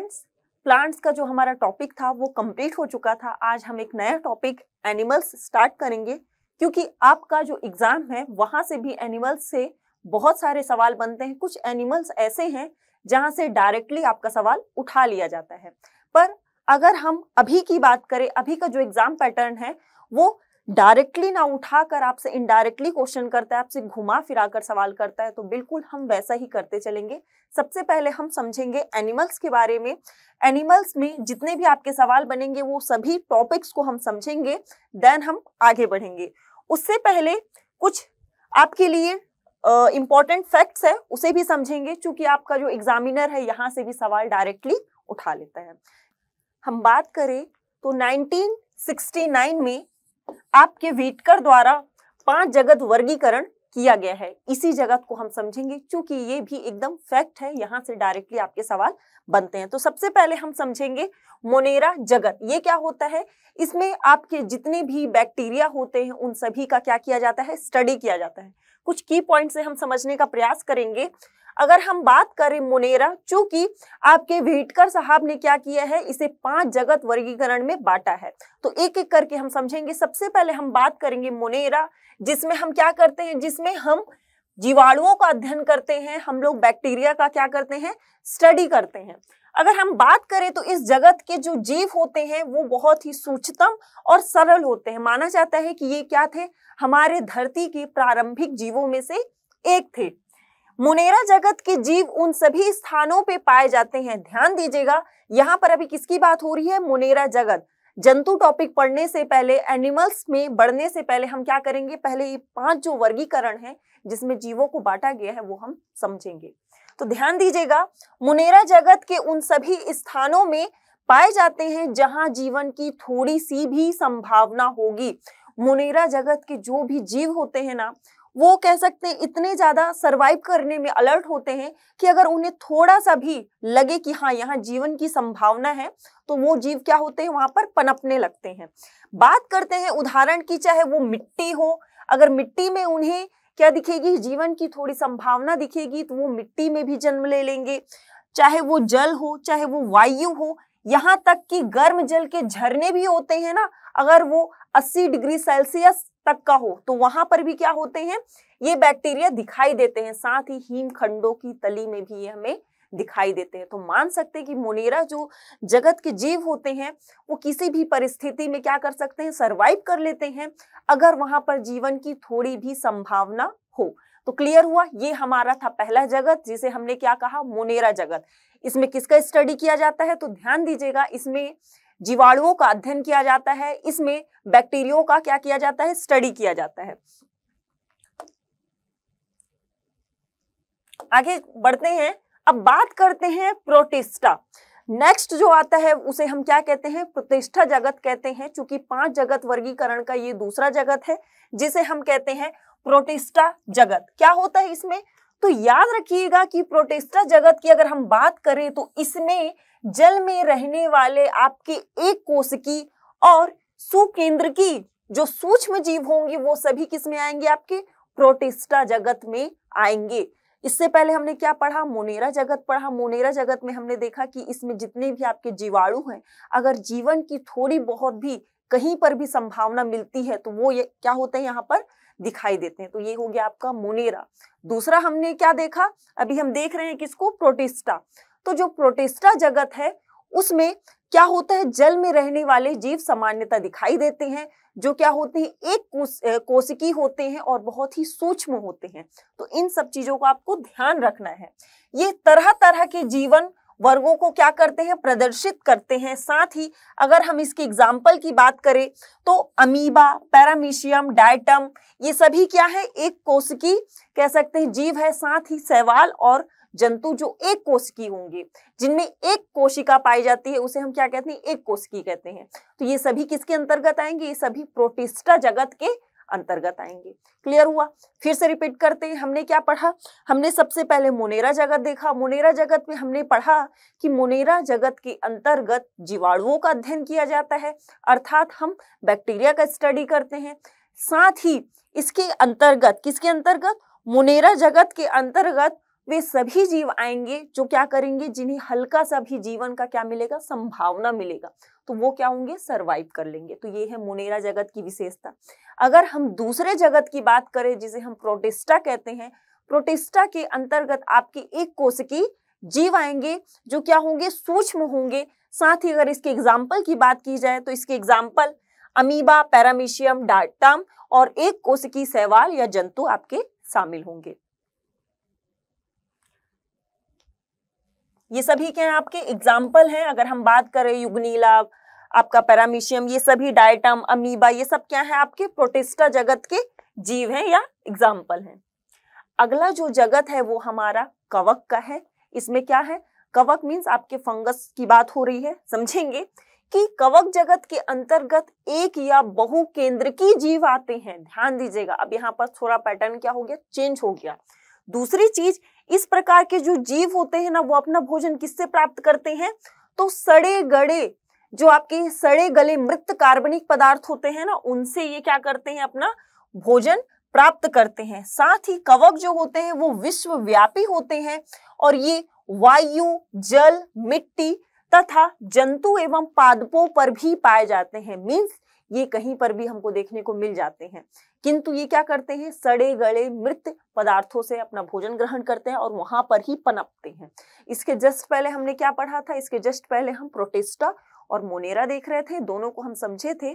friends plants का जो हमारा टॉपिक था वो कंप्लीट हो चुका था आज हम एक नया टॉपिक एनिमल्स स्टार्ट करेंगे क्योंकि आपका जो एग्ज़ाम है वहां से भी एनिमल्स से बहुत सारे सवाल बनते हैं कुछ एनिमल्स ऐसे हैं जहां से डायरेक्टली आपका सवाल उठा लिया जाता है पर अगर हम अभी की बात करें अभी का जो एग्ज़ाम पैटर्न है वो डायरेक्टली ना उठाकर आपसे इनडायरेक्टली क्वेश्चन करता है आपसे घुमा फिरा कर सवाल करता है तो बिल्कुल हम वैसा ही करते चलेंगे सबसे पहले हम समझेंगे एनिमल्स के बारे में एनिमल्स में जितने भी आपके सवाल बनेंगे वो सभी टॉपिक्स को हम समझेंगे देन हम आगे बढ़ेंगे उससे पहले कुछ आपके लिए इम्पॉर्टेंट uh, फैक्ट्स है उसे भी समझेंगे क्योंकि आपका जो एग्जामिनर है यहाँ से भी सवाल डायरेक्टली उठा लेता है हम बात करें तो 1969 में आपके वेटकर द्वारा पांच जगत वर्गीकरण किया गया है इसी जगत को हम समझेंगे क्योंकि ये भी एकदम फैक्ट है यहाँ से डायरेक्टली आपके सवाल बनते हैं तो सबसे पहले हम समझेंगे मोनेरा जगत ये क्या होता है इसमें आपके जितने भी बैक्टीरिया होते हैं उन सभी का क्या किया जाता है स्टडी किया जाता है कुछ की पॉइंट से हम समझने का प्रयास करेंगे अगर हम बात करें मुनेरा चूंकि आपके वेटकर साहब ने क्या किया है इसे पांच जगत वर्गीकरण में बांटा है तो एक एक करके हम समझेंगे सबसे पहले हम बात करेंगे मुनेरा जिसमें हम क्या करते हैं जिसमें हम जीवाणुओं का अध्ययन करते हैं हम लोग बैक्टीरिया का क्या करते हैं स्टडी करते हैं अगर हम बात करें तो इस जगत के जो जीव होते हैं वो बहुत ही सूचतम और सरल होते हैं माना जाता है कि ये क्या थे हमारे धरती के प्रारंभिक जीवों में से एक थे मुनेरा जगत के जीव उन सभी स्थानों पे पाए जाते हैं ध्यान दीजिएगा यहाँ पर अभी किसकी बात हो रही है मुनेरा जगत जंतु टॉपिक पढ़ने से पहले एनिमल्स में बढ़ने से पहले हम क्या करेंगे पहले ये पांच जो वर्गीकरण है जिसमें जीवों को बांटा गया है वो हम समझेंगे तो ध्यान दीजिएगा मुनेरा जगत के उन सभी स्थानों में पाए जाते हैं जहां जीवन की थोड़ी सी भी संभावना होगी मुनेरा जगत के जो भी जीव होते हैं ना वो कह सकते हैं इतने ज्यादा सरवाइव करने में अलर्ट होते हैं कि अगर उन्हें थोड़ा सा भी लगे कि हाँ यहाँ जीवन की संभावना है तो वो जीव क्या होते हैं वहां पर पनपने लगते हैं बात करते हैं उदाहरण की चाहे वो मिट्टी हो अगर मिट्टी में उन्हें क्या दिखेगी जीवन की थोड़ी संभावना दिखेगी तो वो मिट्टी में भी जन्म ले लेंगे चाहे वो जल हो चाहे वो वायु हो यहाँ तक कि गर्म जल के झरने भी होते हैं ना अगर वो 80 डिग्री सेल्सियस तक का हो तो वहां पर भी क्या होते हैं ये बैक्टीरिया दिखाई देते हैं साथ ही हिमखंडों की तली में भी ये हमें दिखाई देते हैं तो मान सकते हैं कि मोनेरा जो जगत के जीव होते हैं वो किसी भी परिस्थिति में क्या कर सकते हैं सरवाइव कर लेते हैं अगर वहां पर जीवन की थोड़ी भी संभावना हो तो क्लियर हुआ ये हमारा था पहला जगत जिसे हमने क्या कहा मोनेरा जगत इसमें किसका स्टडी किया जाता है तो ध्यान दीजिएगा इसमें जीवाणुओं का अध्ययन किया जाता है इसमें बैक्टीरियो का क्या किया जाता है स्टडी किया जाता है आगे बढ़ते हैं अब बात करते हैं प्रोटिस्टा नेक्स्ट जो आता है उसे हम क्या कहते हैं प्रतिष्ठा जगत कहते हैं चूंकि पांच जगत वर्गीकरण का ये दूसरा जगत है जिसे हम कहते हैं प्रोटिस्टा जगत क्या होता है इसमें तो याद रखिएगा कि प्रोटेस्टा जगत की अगर हम बात करें तो इसमें जल में रहने वाले आपके एक कोश की और सुकेंद्र की जो सूक्ष्म जीव होंगे वो सभी किस में आएंगे आपके प्रोटेस्टा जगत में आएंगे इससे पहले हमने क्या पढ़ा मोनेरा जगत पढ़ा मोनेरा जगत में हमने देखा कि इसमें जितने भी आपके जीवाणु हैं अगर जीवन की थोड़ी बहुत भी कहीं पर भी संभावना मिलती है तो वो ये क्या होते हैं यहाँ पर दिखाई देते हैं तो ये हो गया आपका मोनेरा दूसरा हमने क्या देखा अभी हम देख रहे हैं किसको प्रोटिस्टा तो जो प्रोटिस्टा जगत है उसमें क्या होता है जल में रहने वाले जीव सामान्यता दिखाई देते हैं जो क्या होते हैं एक कोशिकी होते हैं और बहुत ही सूक्ष्म होते हैं तो इन सब चीजों को आपको ध्यान रखना है ये तरह तरह के जीवन वर्गों को क्या करते हैं प्रदर्शित करते हैं साथ ही अगर हम इसके एग्जाम्पल की बात करें तो अमीबा पैरामीशियम डायटम ये सभी क्या है एक कोशिकी कह सकते हैं जीव है साथ ही सवाल और जंतु जो एक कोशिकी होंगे जिनमें एक कोशिका पाई जाती है उसे हम क्या कहते हैं एक कोशिकी कहते हैं तो ये सभी किसके अंतर्गत आएंगे ये सभी प्रोटिस्टा जगत के अंतर्गत आएंगे क्लियर हुआ फिर से रिपीट करते हैं हमने क्या पढ़ा हमने सबसे पहले मोनेरा जगत देखा मोनेरा जगत में हमने पढ़ा कि मोनेरा जगत के अंतर्गत जीवाणुओं का अध्ययन किया जाता है अर्थात हम बैक्टीरिया का स्टडी करते हैं साथ ही इसके अंतर्गत किसके अंतर्गत मोनेरा जगत के अंतर्गत वे सभी जीव आएंगे जो क्या करेंगे जिन्हें हल्का सा भी जीवन का क्या मिलेगा संभावना मिलेगा तो वो क्या होंगे सरवाइव कर लेंगे तो ये है मुनेरा जगत की विशेषता अगर हम दूसरे जगत की बात करें जिसे हम प्रोटिस्टा कहते हैं प्रोटिस्टा के अंतर्गत आपके एक कोशिकी जीव आएंगे जो क्या होंगे सूक्ष्म होंगे साथ ही अगर इसके एग्जाम्पल की बात की जाए तो इसके एग्जाम्पल अमीबा पैरामीशियम डाटम और एक कोश की सहवाल या जंतु आपके शामिल होंगे ये सभी क्या है आपके एग्जाम्पल हैं अगर हम बात करें युगनीला आपका पैरामीशियम ये सभी डायटम अमीबा ये सब क्या है आपके प्रोटेस्टा जगत के जीव हैं या एग्जाम्पल हैं अगला जो जगत है वो हमारा कवक का है इसमें क्या है कवक मीन्स आपके फंगस की बात हो रही है समझेंगे कि कवक जगत के अंतर्गत एक या बहु केंद्र की जीव आते हैं ध्यान दीजिएगा अब यहाँ पर थोड़ा पैटर्न क्या हो गया चेंज हो गया दूसरी चीज इस प्रकार के जो जीव होते हैं ना वो अपना भोजन किससे प्राप्त करते हैं तो सड़े गड़े जो आपके सड़े गले मृत कार्बनिक पदार्थ होते हैं ना उनसे ये क्या करते हैं अपना भोजन प्राप्त करते हैं साथ ही कवक जो होते हैं वो विश्वव्यापी होते हैं और ये वायु जल मिट्टी तथा जंतु एवं पादपों पर भी पाए जाते हैं मीन्स ये कहीं पर भी हमको देखने को मिल जाते हैं किंतु ये क्या करते हैं सड़े गले मृत पदार्थों से अपना भोजन ग्रहण करते हैं और वहां पर ही पनपते हैं इसके जस्ट पहले हमने क्या पढ़ा था इसके जस्ट पहले हम प्रोटेस्टा और मोनेरा देख रहे थे दोनों को हम समझे थे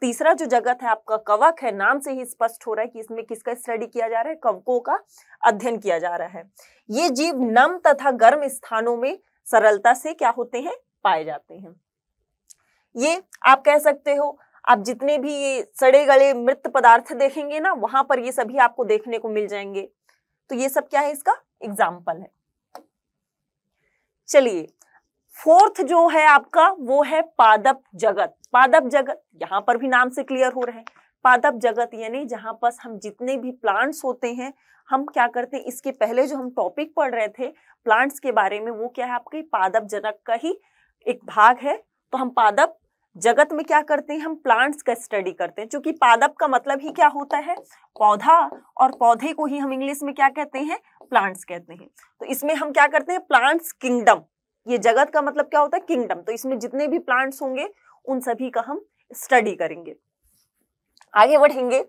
तीसरा जो जगत है आपका कवक है नाम से ही स्पष्ट हो रहा है कि इसमें किसका स्टडी किया जा रहा है कवकों का अध्ययन किया जा रहा है ये जीव नम तथा गर्म स्थानों में सरलता से क्या होते हैं पाए जाते हैं ये आप कह सकते हो आप जितने भी ये सड़े गले मृत पदार्थ देखेंगे ना वहां पर ये सभी आपको देखने को मिल जाएंगे तो ये सब क्या है इसका एग्जाम्पल है चलिए फोर्थ जो है आपका वो है पादप जगत पादप जगत यहाँ पर भी नाम से क्लियर हो रहे हैं पादप जगत यानी जहाँ पर हम जितने भी प्लांट्स होते हैं हम क्या करते हैं इसके पहले जो हम टॉपिक पढ़ रहे थे प्लांट्स के बारे में वो क्या है आपके पादप जनक का ही एक भाग है तो हम पादप जगत में क्या करते हैं हम प्लांट्स का स्टडी करते हैं क्योंकि पादप का मतलब ही क्या होता है पौधा और पौधे को ही हम इंग्लिश में क्या कहते हैं प्लांट्स कहते हैं तो इसमें हम क्या करते हैं प्लांट्स किंगडम ये जगत का मतलब क्या होता है किंगडम तो इसमें जितने भी प्लांट्स होंगे उन सभी का हम स्टडी करेंगे आगे बढ़ेंगे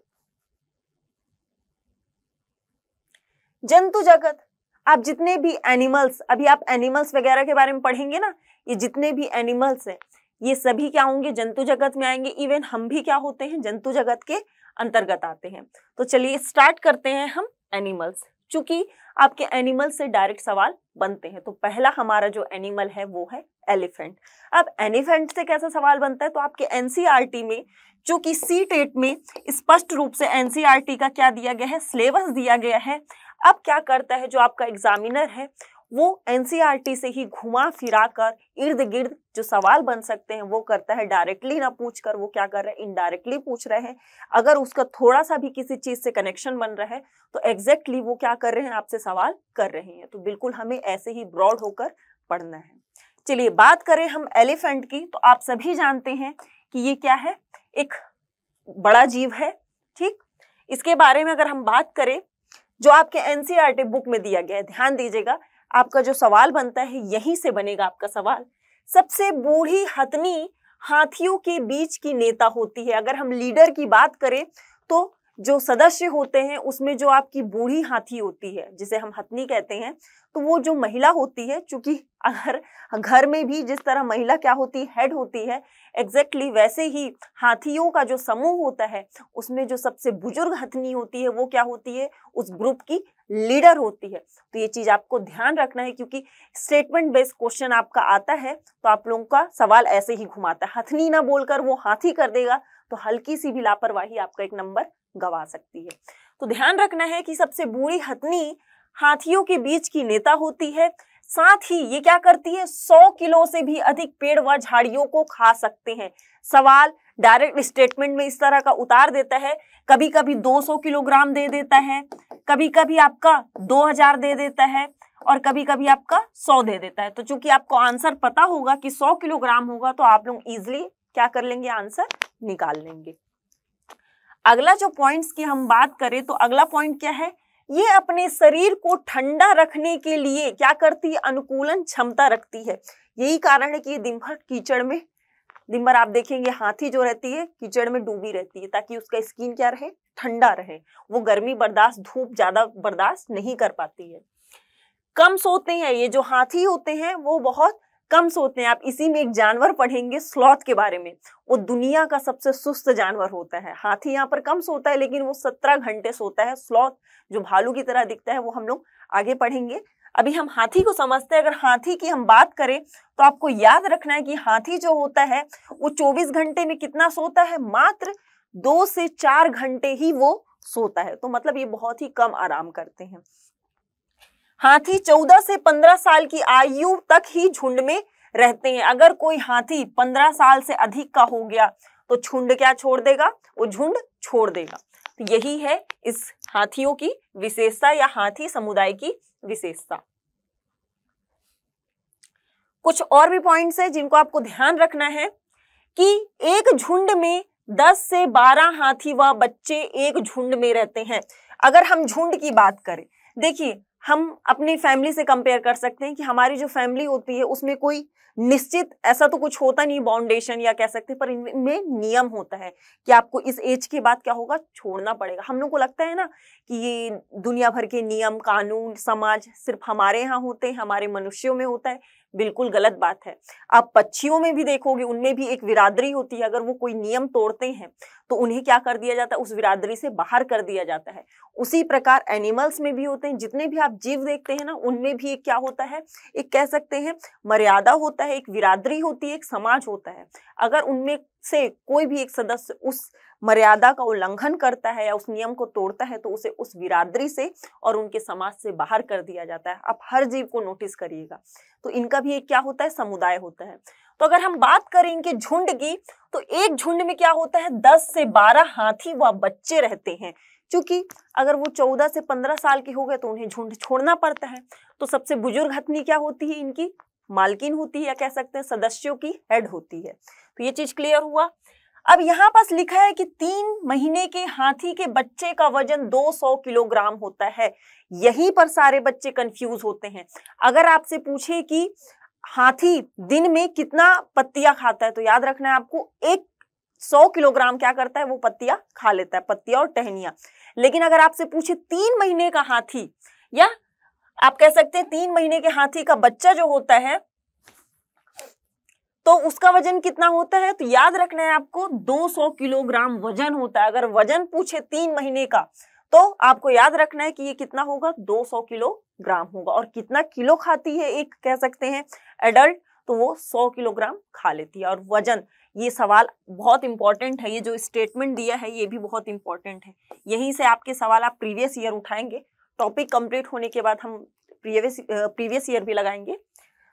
जंतु जगत आप जितने भी एनिमल्स अभी आप एनिमल्स वगैरह के बारे में पढ़ेंगे ना ये जितने भी एनिमल्स हैं ये सभी क्या होंगे जंतु जगत में आएंगे इवन हम भी क्या होते हैं जंतु जगत के अंतर्गत आते हैं तो चलिए स्टार्ट करते हैं हम एनिमल्स चूंकि आपके एनिमल से डायरेक्ट सवाल बनते हैं तो पहला हमारा जो एनिमल है वो है एलिफेंट अब एलिफेंट से कैसा सवाल बनता है तो आपके एनसीआरटी e में जो कि सी टेट e में स्पष्ट रूप से एनसीआरटी e का क्या दिया गया है सिलेबस दिया गया है अब क्या करता है जो आपका एग्जामिनर है वो एनसीईआरटी e से ही घुमा फिरा कर इर्द गिर्द जो सवाल बन सकते हैं वो करता है डायरेक्टली ना पूछ कर वो क्या कर रहे हैं इनडायरेक्टली पूछ रहे हैं अगर उसका थोड़ा सा भी किसी चीज से कनेक्शन बन रहा है तो एग्जैक्टली exactly वो क्या कर रहे हैं आपसे सवाल कर रहे हैं तो बिल्कुल हमें ऐसे ही ब्रॉड होकर पढ़ना है चलिए बात करें हम एलिफेंट की तो आप सभी जानते हैं कि ये क्या है एक बड़ा जीव है ठीक इसके बारे में अगर हम बात करें जो आपके एनसीआरटी बुक e में दिया गया है ध्यान दीजिएगा आपका जो सवाल बनता है यहीं से बनेगा आपका सवाल सबसे बूढ़ी हथनी हाथियों के बीच की नेता होती है अगर हम लीडर की बात करें तो जो सदस्य होते हैं उसमें जो आपकी बूढ़ी हाथी होती है जिसे हम हथनी कहते हैं तो वो जो महिला होती है चूंकि अगर घर में भी जिस तरह महिला क्या होती हेड होती है एग्जैक्टली exactly वैसे ही हाथियों का जो समूह होता है उसमें जो सबसे बुजुर्ग हथनी होती है वो क्या होती है उस ग्रुप की लीडर होती है तो ये चीज आपको ध्यान रखना है क्योंकि स्टेटमेंट बेस्ड क्वेश्चन आपका आता है तो आप लोगों का सवाल ऐसे ही घुमाता है हथनी ना बोलकर वो हाथी कर देगा तो हल्की सी भी लापरवाही आपका एक नंबर गवा सकती है तो ध्यान रखना है कि सबसे बूढ़ी हथनी हाथियों के बीच की नेता होती है साथ ही ये क्या करती है सौ किलो से भी अधिक पेड़ व झाड़ियों को खा सकते हैं सवाल डायरेक्ट स्टेटमेंट में इस तरह का उतार देता है कभी कभी 200 किलोग्राम दे देता है कभी कभी आपका 2000 दे देता है और कभी कभी आपका 100 दे देता है तो चूंकि आपको आंसर पता होगा कि 100 किलोग्राम होगा तो आप लोग इजिली क्या कर लेंगे आंसर निकाल लेंगे अगला जो पॉइंट्स की हम बात करें तो अगला पॉइंट क्या है ये अपने शरीर को ठंडा रखने के लिए क्या करती है अनुकूलन क्षमता रखती है यही कारण है कि ये दिनभर कीचड़ में दिनभर आप देखेंगे हाथी जो रहती है कीचड़ में डूबी रहती है ताकि उसका स्किन क्या रहे ठंडा रहे वो गर्मी बर्दाश्त धूप ज्यादा बर्दाश्त नहीं कर पाती है कम सोते हैं ये जो हाथी होते हैं वो बहुत कम सोते हैं आप इसी में एक जानवर पढ़ेंगे स्लॉथ के बारे में वो दुनिया का सबसे सुस्त जानवर होता है हाथी यहाँ पर कम सोता है लेकिन वो सत्रह घंटे सोता है स्लॉथ जो भालू की तरह दिखता है वो हम लोग आगे पढ़ेंगे अभी हम हाथी को समझते हैं अगर हाथी की हम बात करें तो आपको याद रखना है कि हाथी जो होता है वो 24 घंटे में कितना सोता है मात्र दो से चार घंटे ही वो सोता है तो मतलब ये बहुत ही कम आराम करते हैं हाथी चौदह से पंद्रह साल की आयु तक ही झुंड में रहते हैं अगर कोई हाथी पंद्रह साल से अधिक का हो गया तो झुंड क्या छोड़ देगा वो झुंड छोड़ देगा तो यही है इस हाथियों की विशेषता या हाथी समुदाय की विशेषता कुछ और भी पॉइंट्स है जिनको आपको ध्यान रखना है कि एक झुंड में 10 से 12 हाथी व बच्चे एक झुंड में रहते हैं अगर हम झुंड की बात करें देखिए हम अपनी फैमिली से कंपेयर कर सकते हैं कि हमारी जो फैमिली होती है उसमें कोई निश्चित ऐसा तो कुछ होता नहीं बाउंडेशन या कह सकते पर इनमें नियम होता है कि आपको इस एज के बाद क्या होगा छोड़ना पड़ेगा हम लोग को लगता है ना कि ये दुनिया भर के नियम कानून समाज सिर्फ हमारे यहाँ होते हैं हमारे मनुष्यों में होता है बिल्कुल गलत बात है आप पक्षियों में भी देखोगे उनमें भी एक विरादरी होती है अगर वो कोई नियम तोड़ते हैं तो उन्हें क्या कर दिया जाता है उस विरादरी से बाहर कर दिया जाता है उसी प्रकार एनिमल्स में भी होते हैं जितने भी आप जीव देखते हैं ना उनमें भी एक क्या होता है एक कह सकते हैं मर्यादा होता है एक विरादरी होती है एक समाज होता है अगर उनमें से कोई भी एक सदस्य उस मर्यादा का उल्लंघन करता है या उस नियम को तोड़ता है तो उसे उस बिरादरी से और उनके समाज से बाहर कर दिया जाता है आप हर जीव को नोटिस करिएगा तो इनका भी एक क्या होता है समुदाय होता है तो अगर हम बात करें इनके झुंड की तो एक झुंड में क्या होता है दस से बारह हाथी व बच्चे रहते हैं क्योंकि अगर वो चौदह से पंद्रह साल के हो गए तो उन्हें झुंड छोड़ना पड़ता है तो सबसे बुजुर्ग हथनी क्या होती है इनकी मालकिन होती है या कह सकते हैं सदस्यों की हेड होती है तो ये चीज क्लियर हुआ अब यहाँ पास लिखा है कि तीन महीने के हाथी के बच्चे का वजन 200 किलोग्राम होता है यहीं पर सारे बच्चे कंफ्यूज होते हैं अगर आपसे पूछे कि हाथी दिन में कितना पत्तियां खाता है तो याद रखना है आपको एक सौ किलोग्राम क्या करता है वो पत्तियां खा लेता है पत्तियां और टहनिया लेकिन अगर आपसे पूछे तीन महीने का हाथी या आप कह सकते हैं तीन महीने के हाथी का बच्चा जो होता है तो उसका वजन कितना होता है तो याद रखना है आपको 200 किलोग्राम वजन होता है अगर वजन पूछे तीन महीने का तो आपको याद रखना है कि ये कितना होगा 200 किलोग्राम होगा और कितना किलो खाती है एक कह सकते हैं एडल्ट तो वो 100 किलोग्राम खा लेती है और वजन ये सवाल बहुत इंपॉर्टेंट है ये जो स्टेटमेंट दिया है ये भी बहुत इंपॉर्टेंट है यहीं से आपके सवाल आप प्रीवियस ईयर उठाएंगे टॉपिक कंप्लीट होने के बाद हम प्रीवियस प्रीवियस ईयर भी लगाएंगे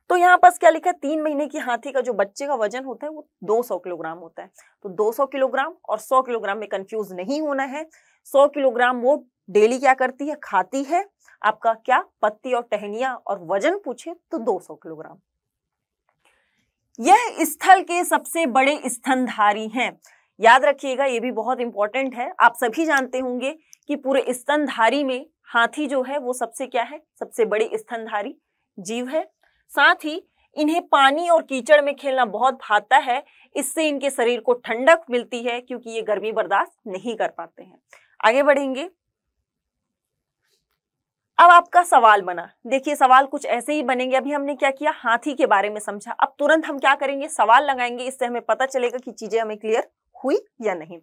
तो यहाँ पास क्या लिखा है तीन महीने की हाथी का जो बच्चे का वजन होता है वो 200 किलोग्राम होता है तो 200 किलोग्राम और 100 किलोग्राम में कंफ्यूज नहीं होना है 100 किलोग्राम वो डेली क्या करती है खाती है आपका क्या पत्ती और टहनिया और वजन पूछे तो 200 किलोग्राम यह स्थल के सबसे बड़े स्तनधारी हैं याद रखिएगा ये भी बहुत इंपॉर्टेंट है आप सभी जानते होंगे कि पूरे स्तनधारी में हाथी जो है वो सबसे क्या है सबसे बड़े स्तनधारी जीव है साथ ही इन्हें पानी और कीचड़ में खेलना बहुत भाता है इससे इनके शरीर को ठंडक मिलती है क्योंकि ये गर्मी बर्दाश्त नहीं कर पाते हैं आगे बढ़ेंगे अब आपका सवाल बना देखिए सवाल कुछ ऐसे ही बनेंगे अभी हमने क्या किया हाथी के बारे में समझा अब तुरंत हम क्या करेंगे सवाल लगाएंगे इससे हमें पता चलेगा कि चीजें हमें क्लियर हुई या नहीं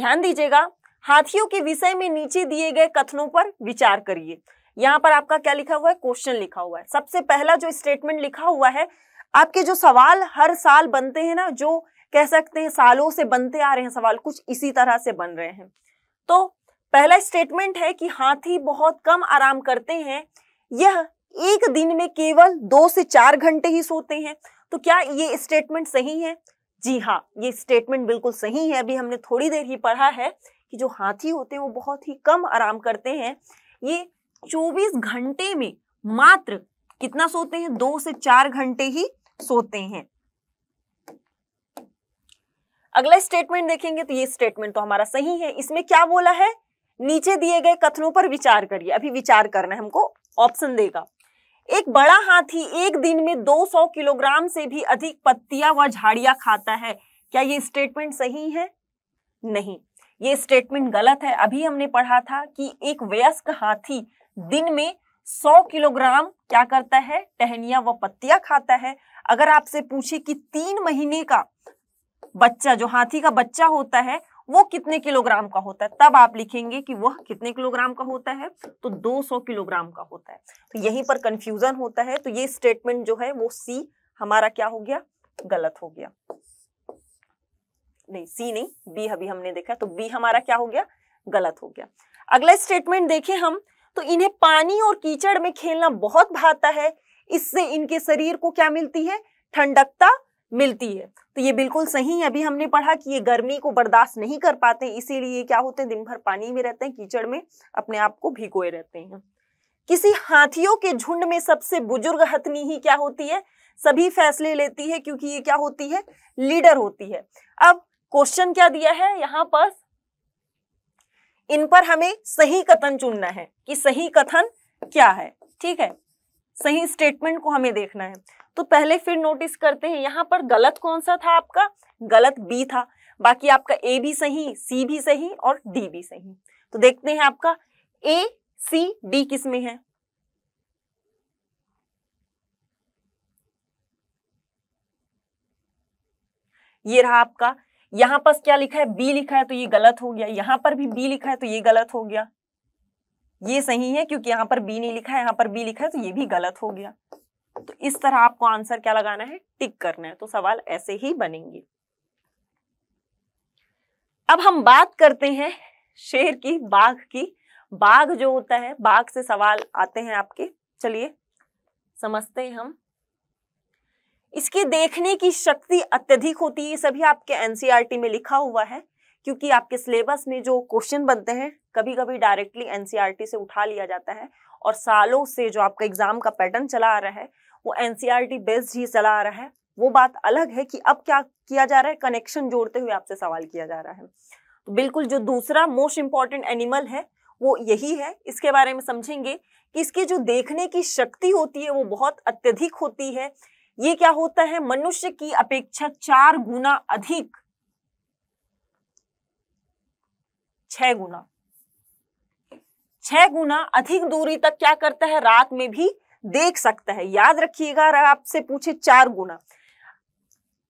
ध्यान दीजिएगा हाथियों के विषय में नीचे दिए गए कथनों पर विचार करिए यहाँ पर आपका क्या लिखा हुआ है क्वेश्चन लिखा हुआ है सबसे पहला जो स्टेटमेंट लिखा हुआ है आपके जो सवाल हर साल बनते हैं ना जो कह सकते हैं सालों से बनते आ रहे हैं सवाल कुछ इसी तरह से बन रहे हैं तो पहला स्टेटमेंट है कि हाथी बहुत कम आराम करते हैं यह एक दिन में केवल दो से चार घंटे ही सोते हैं तो क्या ये स्टेटमेंट सही है जी हाँ ये स्टेटमेंट बिल्कुल सही है अभी हमने थोड़ी देर ही पढ़ा है कि जो हाथी होते हैं वो बहुत ही कम आराम करते हैं ये 24 घंटे में मात्र कितना सोते हैं दो से चार घंटे ही सोते हैं अगला स्टेटमेंट देखेंगे तो ये स्टेटमेंट तो हमारा सही है इसमें क्या बोला है नीचे दिए गए कथनों पर विचार करिए अभी विचार करना है हमको ऑप्शन देगा एक बड़ा हाथी एक दिन में 200 किलोग्राम से भी अधिक पत्तियां व झाड़ियां खाता है क्या ये स्टेटमेंट सही है नहीं ये स्टेटमेंट गलत है अभी हमने पढ़ा था कि एक वयस्क हाथी दिन में 100 किलोग्राम क्या करता है टहनिया व पत्तियां खाता है अगर आपसे पूछे कि तीन महीने का बच्चा जो हाथी का बच्चा होता है वो कितने किलोग्राम का होता है तब आप लिखेंगे कि वह कितने किलोग्राम का होता है तो 200 किलोग्राम का होता है तो यहीं पर कंफ्यूजन होता है तो ये स्टेटमेंट जो है वो सी हमारा क्या हो गया गलत हो गया नहीं सी नहीं बी अभी हमने देखा तो बी हमारा क्या हो गया गलत हो गया अगला स्टेटमेंट देखें हम तो इन्हें पानी और कीचड़ में खेलना बहुत भाता है इससे इनके शरीर को क्या मिलती है ठंडकता मिलती है तो ये बिल्कुल सही है अभी हमने पढ़ा कि ये गर्मी को बर्दाश्त नहीं कर पाते इसीलिए क्या होते हैं दिन भर पानी में रहते हैं कीचड़ में अपने आप को भिगोए रहते हैं किसी हाथियों के झुंड में सबसे बुजुर्ग हथनी ही क्या होती है सभी फैसले लेती है क्योंकि ये क्या होती है लीडर होती है अब क्वेश्चन क्या दिया है यहाँ पर इन पर हमें सही कथन चुनना है कि सही कथन क्या है ठीक है सही स्टेटमेंट को हमें देखना है तो पहले फिर नोटिस करते हैं यहाँ पर गलत कौन सा था आपका गलत बी था बाकी आपका ए भी सही सी भी सही और डी भी सही तो देखते हैं आपका ए सी डी किस में है ये रहा आपका यहां पर क्या लिखा है बी लिखा है तो ये गलत हो गया यहां पर भी बी लिखा है तो ये गलत हो गया ये सही है क्योंकि यहां पर बी नहीं लिखा है यहां पर बी लिखा है तो ये भी गलत हो गया तो इस तरह आपको आंसर क्या लगाना है टिक करना है तो सवाल ऐसे ही बनेंगे अब हम बात करते हैं शेर की बाघ की बाघ जो होता है बाघ से सवाल आते हैं आपके चलिए समझते हैं हम इसके देखने की शक्ति अत्यधिक होती है सभी आपके एनसीईआरटी e में लिखा हुआ है क्योंकि आपके सिलेबस में जो क्वेश्चन बनते हैं कभी कभी डायरेक्टली एनसीईआरटी से उठा लिया जाता है और सालों से जो आपका एग्जाम का पैटर्न चला आ रहा है वो एनसीईआरटी बेस्ड e ही चला आ रहा है वो बात अलग है कि अब क्या किया जा रहा है कनेक्शन जोड़ते हुए आपसे सवाल किया जा रहा है तो बिल्कुल जो दूसरा मोस्ट इम्पॉर्टेंट एनिमल है वो यही है इसके बारे में समझेंगे कि इसकी जो देखने की शक्ति होती है वो बहुत अत्यधिक होती है ये क्या होता है मनुष्य की अपेक्षा चार गुना अधिक छह गुना छह गुना अधिक दूरी तक क्या करता है रात में भी देख सकता है याद रखिएगा आपसे पूछे चार गुना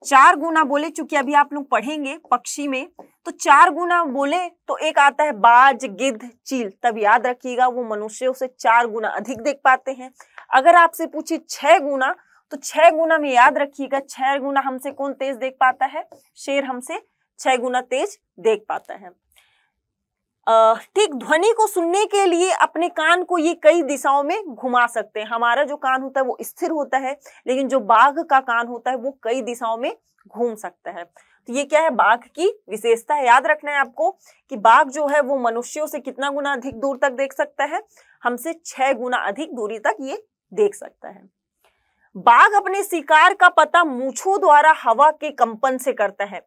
चार गुना बोले चूंकि अभी आप लोग पढ़ेंगे पक्षी में तो चार गुना बोले तो एक आता है बाज गिद्ध चील तब याद रखिएगा वो मनुष्यों से चार गुना अधिक देख पाते हैं अगर आपसे पूछे छह गुना तो छह गुना में याद रखिएगा छह गुना हमसे कौन तेज देख पाता है शेर हमसे छह गुना तेज देख पाता है ठीक ध्वनि को सुनने के लिए अपने कान को ये कई दिशाओं में घुमा सकते हैं हमारा जो कान होता है वो स्थिर होता है लेकिन जो बाघ का कान होता है वो कई दिशाओं में घूम सकता है तो ये क्या है बाघ की विशेषता है याद रखना है आपको कि बाघ जो है वो मनुष्यों से कितना गुना अधिक दूर तक देख सकता है हमसे छह गुना अधिक दूरी तक ये देख सकता है बाघ अपने शिकार का पता मूछों द्वारा हवा के कंपन से करता है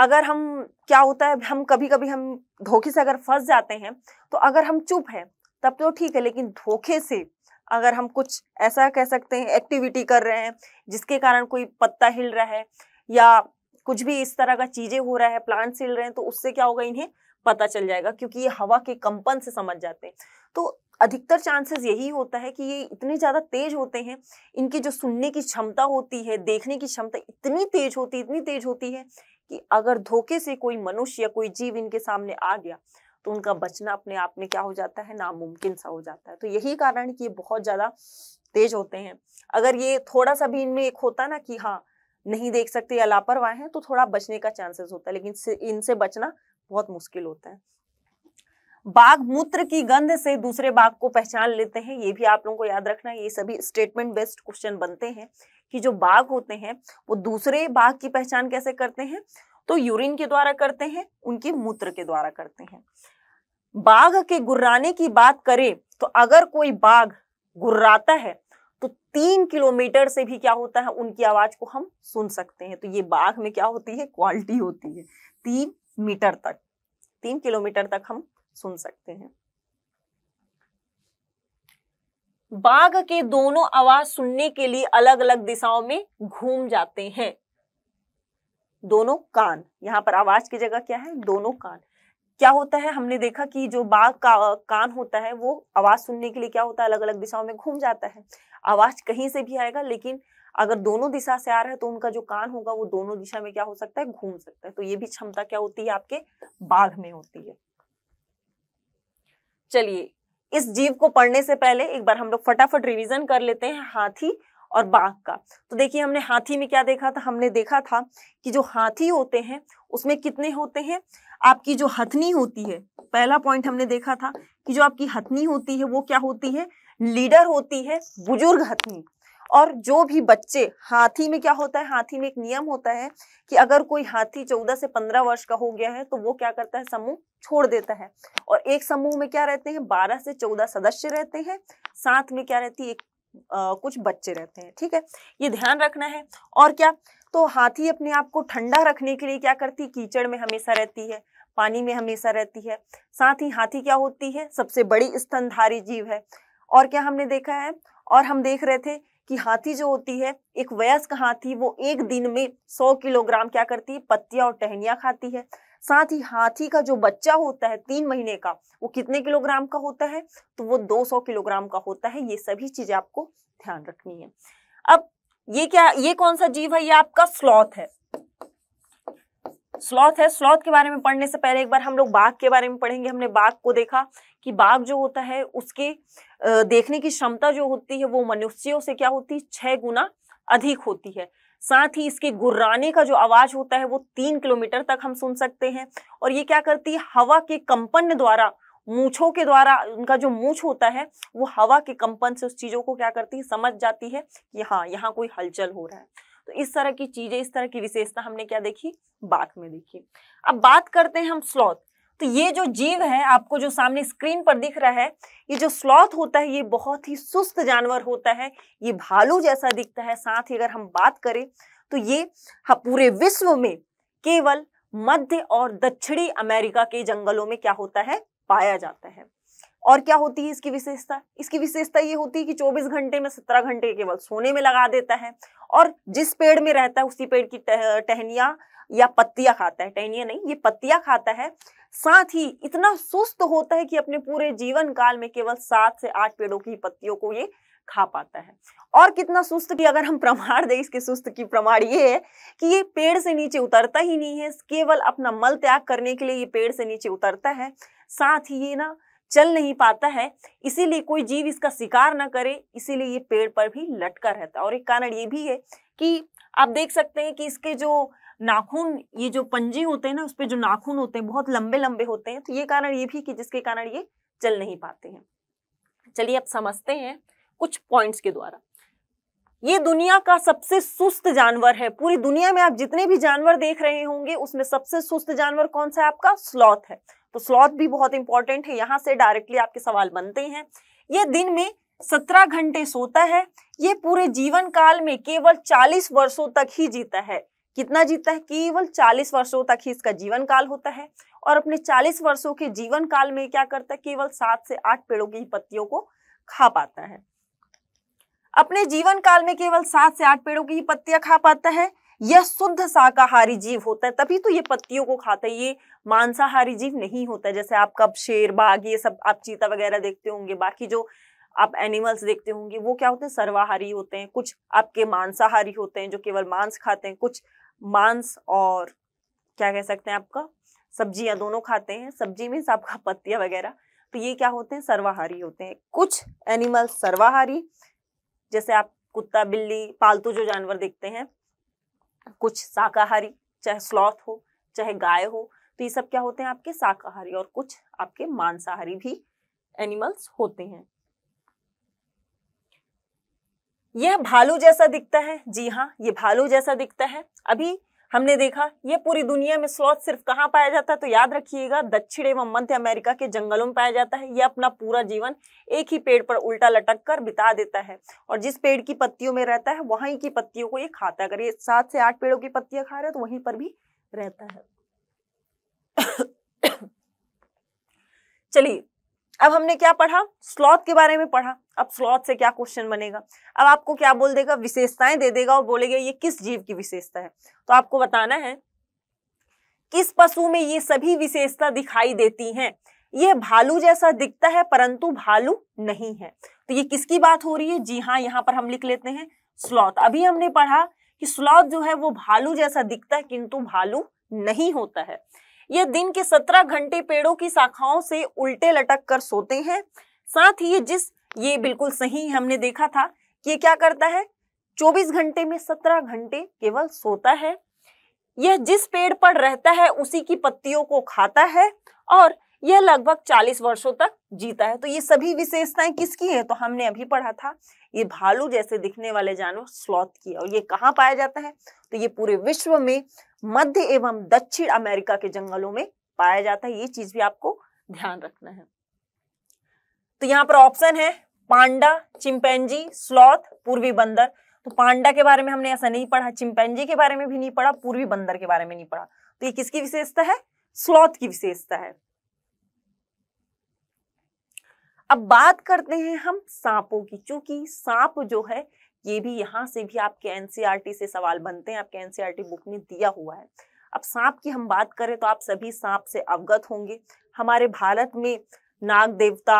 अगर हम क्या होता है हम कभी कभी हम धोखे से अगर फंस जाते हैं तो अगर हम चुप हैं तब तो ठीक है लेकिन धोखे से अगर हम कुछ ऐसा कह सकते हैं एक्टिविटी कर रहे हैं जिसके कारण कोई पत्ता हिल रहा है या कुछ भी इस तरह का चीजें हो रहा है प्लांट्स हिल रहे हैं तो उससे क्या होगा इन्हें पता चल जाएगा क्योंकि ये हवा के कंपन से समझ जाते हैं तो अधिकतर चांसेस यही होता है कि ये इतने ज़्यादा तेज होते हैं इनकी जो सुनने की क्षमता होती है देखने की क्षमता इतनी तेज होती इतनी तेज होती है कि अगर धोखे से कोई मनुष्य या कोई जीव इनके सामने आ गया तो उनका बचना अपने आप में क्या हो जाता है नामुमकिन सा हो जाता है तो यही कारण कि ये बहुत ज़्यादा तेज होते हैं अगर ये थोड़ा सा भी इनमें एक होता ना कि हाँ नहीं देख सकते या लापरवाह है तो थोड़ा बचने का चांसेस होता है लेकिन इनसे बचना बहुत मुश्किल होता है बाघ मूत्र की गंध से दूसरे बाघ को पहचान लेते हैं ये भी आप लोगों को याद रखना ये सभी स्टेटमेंट बेस्ड क्वेश्चन बनते हैं कि जो बाघ होते हैं वो दूसरे बाघ की पहचान कैसे करते हैं तो यूरिन के द्वारा करते हैं उनके मूत्र के द्वारा करते हैं बाघ के गुर्राने की बात करें तो अगर कोई बाघ गुर्राता है तो तीन किलोमीटर से भी क्या होता है उनकी आवाज को हम सुन सकते हैं तो ये बाघ में क्या होती है क्वालिटी होती है तीन मीटर तक तीन किलोमीटर तक हम सुन सकते हैं बाघ के दोनों आवाज सुनने के लिए अलग अलग दिशाओं में घूम जाते हैं दोनों कान यहाँ पर आवाज की जगह क्या है दोनों कान क्या होता है हमने देखा कि जो बाघ का कान होता है वो आवाज सुनने के लिए क्या होता है अलग अलग दिशाओं में घूम जाता है आवाज कहीं से भी आएगा लेकिन अगर दोनों दिशा से आ रहा है तो उनका जो कान होगा वो दोनों दिशा में क्या हो सकता है घूम सकता है तो ये भी क्षमता क्या होती है आपके बाघ में होती है चलिए इस जीव को पढ़ने से पहले एक बार हम लोग फटाफट रिवीजन कर लेते हैं हाथी और बाघ का तो देखिए हमने हाथी में क्या देखा था हमने देखा था कि जो हाथी होते हैं उसमें कितने होते हैं आपकी जो हथनी होती है पहला पॉइंट हमने देखा था कि जो आपकी हथनी होती है वो क्या होती है लीडर होती है बुजुर्ग हथनी और जो भी बच्चे हाथी में क्या होता है हाथी में एक नियम होता है कि अगर कोई हाथी चौदह से पंद्रह वर्ष का हो गया है तो वो क्या करता है समूह छोड़ देता है और एक समूह में क्या रहते हैं बारह से चौदह सदस्य रहते हैं साथ में क्या रहती है एक आ, कुछ बच्चे रहते हैं ठीक है ये ध्यान रखना है और क्या तो हाथी अपने आप को ठंडा रखने के लिए क्या करती कीचड़ में हमेशा रहती है पानी में हमेशा रहती है साथ ही हाथी क्या होती है सबसे बड़ी स्तनधारी जीव है और क्या हमने देखा है और हम देख रहे थे कि हाथी जो होती है एक वयस्क हाथी वो एक दिन में सौ किलोग्राम क्या करती है पत्तियां और टहनिया खाती है साथ ही हाथी का जो बच्चा होता है तीन महीने का वो कितने किलोग्राम का होता है तो वो 200 किलोग्राम का होता है ये सभी चीजें आपको ध्यान रखनी है अब ये क्या ये कौन सा जीव है ये आपका स्लॉथ है स्लॉथ है स्लॉथ के बारे में पढ़ने से पहले एक बार हम लोग बाघ के बारे में पढ़ेंगे हमने बाघ को देखा कि बाघ जो होता है उसके देखने की क्षमता जो होती है वो मनुष्यों से क्या होती है छह गुना अधिक होती है साथ ही इसके गुर्राने का जो आवाज होता है वो तीन किलोमीटर तक हम सुन सकते हैं और ये क्या करती है हवा के कंपन द्वारा मूछों के द्वारा उनका जो मूछ होता है वो हवा के कंपन से उस चीजों को क्या करती है समझ जाती है कि हाँ यहाँ कोई हलचल हो रहा है तो इस तरह की चीजें इस तरह की विशेषता हमने क्या देखी बात में देखी अब बात करते हैं हम स्लॉथ तो ये जो जीव है आपको जो सामने स्क्रीन पर दिख रहा है ये जो स्लॉथ होता है ये बहुत ही सुस्त जानवर होता है ये भालू जैसा दिखता है साथ ही अगर हम बात करें तो ये पूरे विश्व में केवल मध्य और दक्षिणी अमेरिका के जंगलों में क्या होता है पाया जाता है और क्या होती है इसकी विशेषता इसकी विशेषता ये होती है कि 24 घंटे में 17 घंटे केवल सोने में लगा देता है और जिस पेड़ में रहता है उसी पेड़ की टहनिया या पत्तियां खाता है टहनिया नहीं ये पत्तियां खाता है साथ ही इतना सुस्त होता है कि अपने पूरे जीवन काल में केवल सात से आठ पेड़ों की पत्तियों को ये खा पाता है और कितना सुस्त की अगर हम प्रमाण दें इसके सुस्त की प्रमाण ये है कि ये पेड़ से नीचे उतरता ही नहीं है केवल अपना मल त्याग करने के लिए ये पेड़ से नीचे उतरता है साथ ही ये ना चल नहीं पाता है इसीलिए कोई जीव इसका शिकार ना करे इसीलिए ये पेड़ पर भी लटका रहता है और एक कारण ये भी है कि आप देख सकते हैं कि इसके जो नाखून ये जो पंजे होते हैं ना उस पर जो नाखून होते हैं बहुत लंबे लंबे होते हैं तो ये कारण ये भी कि जिसके कारण ये चल नहीं पाते हैं चलिए आप समझते हैं कुछ पॉइंट्स के द्वारा ये दुनिया का सबसे सुस्त जानवर है पूरी दुनिया में आप जितने भी जानवर देख रहे होंगे उसमें सबसे सुस्त जानवर कौन सा है आपका स्लॉथ है तो स्लॉथ भी बहुत इंपॉर्टेंट है यहाँ से डायरेक्टली आपके सवाल बनते हैं ये दिन में सत्रह घंटे सोता है ये पूरे जीवन काल में केवल चालीस वर्षों तक ही जीता है कितना जीता है केवल चालीस वर्षों तक ही इसका जीवन काल होता है और अपने चालीस वर्षों के जीवन काल में क्या करता है केवल सात से आठ पेड़ों की पत्तियों को खा पाता है अपने जीवन काल में केवल सात से आठ पेड़ों की ही पत्तियां खा पाता है यह शुद्ध शाकाहारी जीव होता है तभी तो ये पत्तियों को खाता है ये मांसाहारी जीव नहीं होता जैसे आप कब शेर बाघ ये सब आप चीता वगैरह देखते होंगे बाकी जो आप एनिमल्स देखते होंगे वो क्या होते हैं सर्वाहारी होते हैं कुछ आपके मांसाहारी होते हैं जो केवल मांस खाते हैं कुछ मांस और क्या कह सकते हैं आपका सब्जियां दोनों खाते हैं सब्जी में आपका पत्तियां वगैरह तो ये क्या होते हैं सर्वाहारी होते हैं कुछ एनिमल्स सर्वाहारी जैसे आप कुत्ता बिल्ली पालतू जो जानवर देखते हैं कुछ शाकाहारी चाहे स्लॉथ हो चाहे गाय हो तो ये सब क्या होते हैं आपके शाकाहारी और कुछ आपके मांसाहारी भी एनिमल्स होते हैं यह भालू जैसा दिखता है जी हाँ ये भालू जैसा दिखता है अभी हमने देखा ये पूरी दुनिया में स्लॉथ सिर्फ कहाँ पाया जाता है तो याद रखिएगा दक्षिण एवं मध्य अमेरिका के जंगलों में पाया जाता है यह अपना पूरा जीवन एक ही पेड़ पर उल्टा लटक कर बिता देता है और जिस पेड़ की पत्तियों में रहता है वहीं की पत्तियों को ये खाता है अगर ये सात से आठ पेड़ों की पत्तियां खा रहे हो तो वहीं पर भी रहता है चलिए अब हमने क्या पढ़ा स्लॉथ के बारे में पढ़ा अब स्लॉथ से क्या क्वेश्चन बनेगा अब आपको क्या बोल देगा विशेषताएं दे देगा और बोलेगा ये किस जीव की विशेषता है तो आपको बताना है किस पशु में ये सभी विशेषता दिखाई देती हैं ये भालू जैसा दिखता है परंतु भालू नहीं है तो ये किसकी बात हो रही है जी हाँ यहाँ पर हम लिख लेते हैं स्लॉथ अभी हमने पढ़ा कि स्लॉथ जो है वो भालू जैसा दिखता है किंतु भालू नहीं होता है ये दिन के सत्रह घंटे पेड़ों की शाखाओं से उल्टे लटक कर सोते हैं साथ ही ये जिस ये बिल्कुल सही हमने देखा था कि ये क्या करता है चौबीस घंटे में सत्रह घंटे केवल सोता है यह जिस पेड़ पर रहता है उसी की पत्तियों को खाता है और यह लगभग 40 वर्षों तक जीता है तो ये सभी विशेषताएं किसकी है तो हमने अभी पढ़ा था ये भालू जैसे दिखने वाले जानवर स्लॉथ की और ये कहाँ पाया जाता है तो ये पूरे विश्व में मध्य एवं दक्षिण अमेरिका के जंगलों में पाया जाता है ये चीज भी आपको ध्यान रखना है तो यहाँ पर ऑप्शन है पांडा चिंपैंजी स्लॉथ पूर्वी बंदर तो पांडा के बारे में हमने ऐसा नहीं पढ़ा चिंपैंजी के बारे में भी नहीं पढ़ा पूर्वी बंदर के बारे में नहीं पढ़ा तो ये किसकी विशेषता है स्लॉथ की विशेषता है अब बात करते हैं हम सांपों की क्योंकि सांप जो है ये भी यहाँ से भी आपके एनसीआर e से सवाल बनते हैं आपके एनसीआर बुक में दिया हुआ है अब सांप की हम बात करें तो आप सभी सांप से अवगत होंगे हमारे भारत में नाग देवता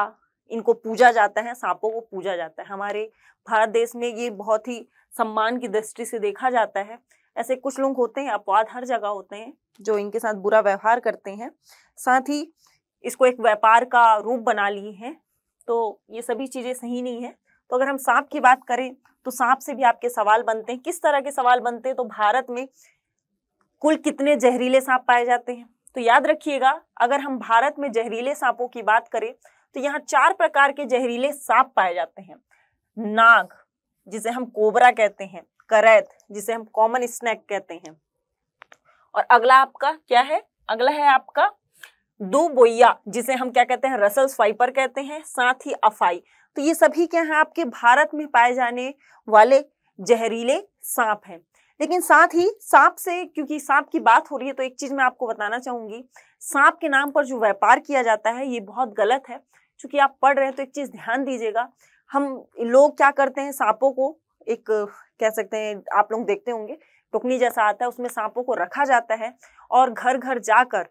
इनको पूजा जाता है सांपों को पूजा जाता है हमारे भारत देश में ये बहुत ही सम्मान की दृष्टि से देखा जाता है ऐसे कुछ लोग होते हैं अपवाद हर जगह होते हैं जो इनके साथ बुरा व्यवहार करते हैं साथ ही इसको एक व्यापार का रूप बना लिए हैं तो ये सभी चीज़ें सही नहीं है तो अगर हम सांप की बात करें तो सांप से भी आपके सवाल बनते हैं किस तरह के सवाल बनते हैं तो भारत में कुल कितने जहरीले सांप पाए जाते हैं तो याद रखिएगा अगर हम भारत में जहरीले सांपों की बात करें तो यहाँ चार प्रकार के जहरीले सांप पाए जाते हैं नाग जिसे हम कोबरा कहते हैं करैत जिसे हम कॉमन स्नैक कहते हैं और अगला आपका क्या है अगला है आपका दो बोया जिसे हम क्या कहते हैं रसल स्वाइपर कहते हैं साथ ही अफाई तो ये सभी क्या है आपके भारत में पाए जाने वाले जहरीले सांप हैं लेकिन साथ ही सांप से क्योंकि सांप की बात हो रही है तो एक चीज मैं आपको बताना चाहूंगी सांप के नाम पर जो व्यापार किया जाता है ये बहुत गलत है चूंकि आप पढ़ रहे हैं तो एक चीज ध्यान दीजिएगा हम लोग क्या करते हैं सांपों को एक कह सकते हैं आप लोग देखते होंगे टुकनी जैसा आता है उसमें सांपों को रखा जाता है और घर घर जाकर